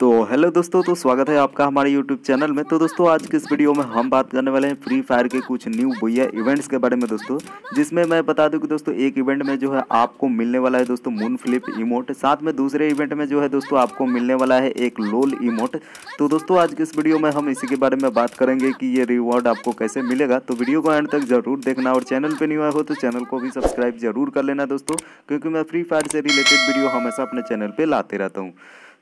तो हेलो दोस्तों तो स्वागत है आपका हमारे यूट्यूब चैनल में तो दोस्तों आज के इस वीडियो में हम बात करने वाले हैं फ्री फायर के कुछ न्यू भैया इवेंट्स के बारे में दोस्तों जिसमें मैं बता दूं कि दोस्तों एक इवेंट में जो है आपको मिलने वाला है दोस्तों मून फ्लिप इमोट साथ में दूसरे इवेंट में जो है दोस्तों आपको मिलने वाला है एक लोल इमोट तो दोस्तों आज के इस वीडियो में हम इसी के बारे में बात करेंगे कि ये रिवॉर्ड आपको कैसे मिलेगा तो वीडियो को एंड तक जरूर देखना और चैनल पर न्यू आए हो तो चैनल को भी सब्सक्राइब जरूर कर लेना दोस्तों क्योंकि मैं फ्री फायर से रिलेटेड वीडियो हमेशा अपने चैनल पर लाते रहता हूँ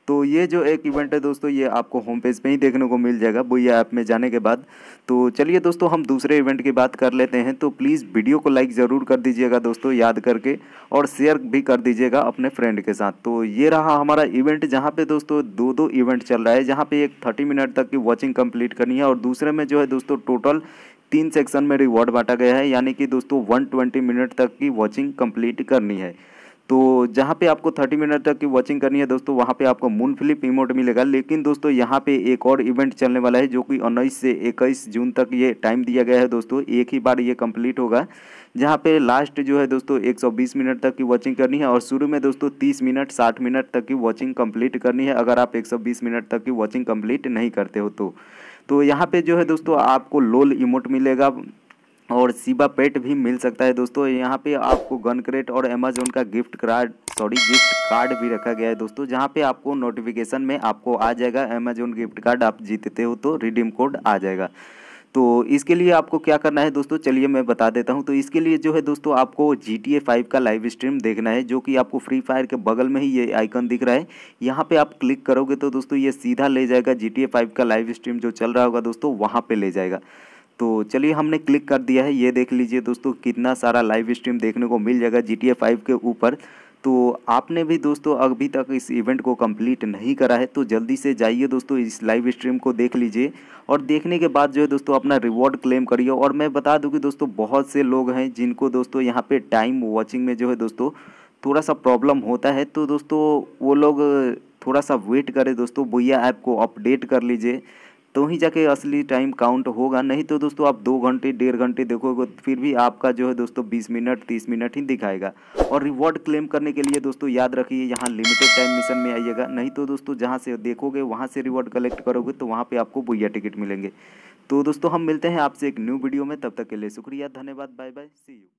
तो ये जो एक इवेंट है दोस्तों ये आपको होम पेज पे ही देखने को मिल जाएगा बोया ऐप में जाने के बाद तो चलिए दोस्तों हम दूसरे इवेंट की बात कर लेते हैं तो प्लीज़ वीडियो को लाइक ज़रूर कर दीजिएगा दोस्तों याद करके और शेयर भी कर दीजिएगा अपने फ्रेंड के साथ तो ये रहा हमारा इवेंट जहाँ पर दोस्तों दो दो इवेंट चल रहा है जहाँ पर एक थर्टी मिनट तक की वॉचिंग कम्प्लीट करनी है और दूसरे में जो है दोस्तों टोटल तीन सेक्शन में रिवॉर्ड बांटा गया है यानी कि दोस्तों वन मिनट तक की वॉचिंग कम्प्लीट करनी है तो जहाँ पे आपको 30 मिनट तक की वॉचिंग करनी है दोस्तों वहाँ पे आपको मून फ्लिप इमोट मिलेगा लेकिन दोस्तों यहाँ पे एक और इवेंट चलने वाला है जो कि उन्नीस से 21 जून तक ये टाइम दिया गया है दोस्तों एक ही बार ये कंप्लीट होगा जहाँ पे लास्ट जो है दोस्तों 120 मिनट तक की वॉचिंग करनी है और शुरू में दोस्तों तीस मिनट साठ मिनट तक की वॉचिंग कम्प्लीट करनी है अगर आप एक मिनट तक की वॉचिंग कम्प्लीट नहीं करते हो तो तो यहाँ पे जो है दोस्तों आपको लोल इमोट मिलेगा और सीबा पेट भी मिल सकता है दोस्तों यहाँ पे आपको गन क्रेट और अमेजोन का gift card sorry gift card भी रखा गया है दोस्तों जहाँ पे आपको नोटिफिकेशन में आपको आ जाएगा अमेजोन गिफ्ट कार्ड आप जीतते हो तो रिडीम कोड आ जाएगा तो इसके लिए आपको क्या करना है दोस्तों चलिए मैं बता देता हूं तो इसके लिए जो है दोस्तों आपको जी टी ए फाइव का लाइव स्ट्रीम देखना है जो कि आपको फ्री फायर के बगल में ही ये आइकन दिख रहा है यहाँ पे आप क्लिक करोगे तो दोस्तों ये सीधा ले जाएगा जी टी ए फाइव का लाइव स्ट्रीम जो चल रहा होगा दोस्तों वहाँ पर ले जाएगा तो चलिए हमने क्लिक कर दिया है ये देख लीजिए दोस्तों कितना सारा लाइव स्ट्रीम देखने को मिल जाएगा जी टी के ऊपर तो आपने भी दोस्तों अभी तक इस इवेंट को कंप्लीट नहीं करा है तो जल्दी से जाइए दोस्तों इस लाइव स्ट्रीम को देख लीजिए और देखने के बाद जो है दोस्तों अपना रिवॉर्ड क्लेम करिए और मैं बता दूं कि दोस्तों बहुत से लोग हैं जिनको दोस्तों यहाँ पे टाइम वॉचिंग में जो है दोस्तों थोड़ा सा प्रॉब्लम होता है तो दोस्तों वो लोग थोड़ा सा वेट करें दोस्तों भैया ऐप को अपडेट कर लीजिए तो ही जाके असली टाइम काउंट होगा नहीं तो दोस्तों आप दो घंटे डेढ़ घंटे देखोगे फिर भी आपका जो है दोस्तों बीस मिनट तीस मिनट ही दिखाएगा और रिवॉर्ड क्लेम करने के लिए दोस्तों याद रखिए यहाँ लिमिटेड टाइम मिशन में आइएगा नहीं तो दोस्तों जहाँ से देखोगे वहाँ से रिवॉर्ड कलेक्ट करोगे तो वहाँ पर आपको बुया टिकट मिलेंगे तो दोस्तों हम मिलते हैं आपसे एक न्यू वीडियो में तब तक के लिए शुक्रिया धन्यवाद बाय बाय सी यू